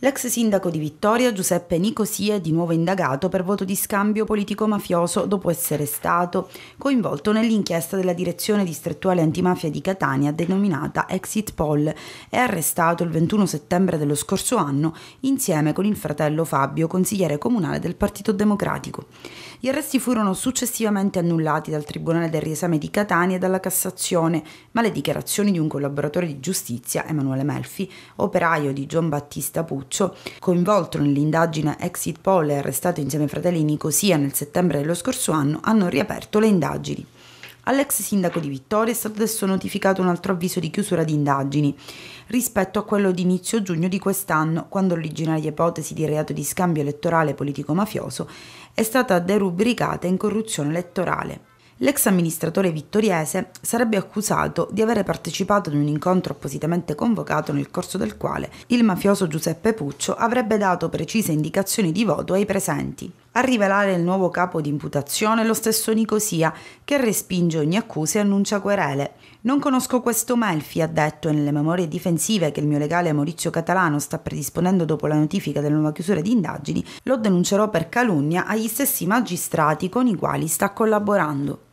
L'ex sindaco di Vittoria Giuseppe Nicosia è di nuovo indagato per voto di scambio politico-mafioso dopo essere stato coinvolto nell'inchiesta della direzione distrettuale antimafia di Catania denominata Exit Poll e arrestato il 21 settembre dello scorso anno insieme con il fratello Fabio, consigliere comunale del Partito Democratico. Gli arresti furono successivamente annullati dal Tribunale del riesame di Catania e dalla Cassazione, ma le dichiarazioni di un collaboratore di giustizia, Emanuele Melfi, operaio di Gian Battista Puccio, coinvolto nell'indagine Exit Poll e arrestato insieme ai fratelli Nicosia nel settembre dello scorso anno, hanno riaperto le indagini. All'ex sindaco di Vittoria è stato adesso notificato un altro avviso di chiusura di indagini rispetto a quello di inizio giugno di quest'anno, quando l'originaria ipotesi di reato di scambio elettorale politico-mafioso è stata derubricata in corruzione elettorale. L'ex amministratore vittoriese sarebbe accusato di avere partecipato ad un incontro appositamente convocato nel corso del quale il mafioso Giuseppe Puccio avrebbe dato precise indicazioni di voto ai presenti a rivelare il nuovo capo di imputazione lo stesso Nicosia, che respinge ogni accusa e annuncia querele. Non conosco questo Melfi, ha detto nelle memorie difensive che il mio legale Maurizio Catalano sta predisponendo dopo la notifica della nuova chiusura di indagini, lo denuncerò per calunnia agli stessi magistrati con i quali sta collaborando.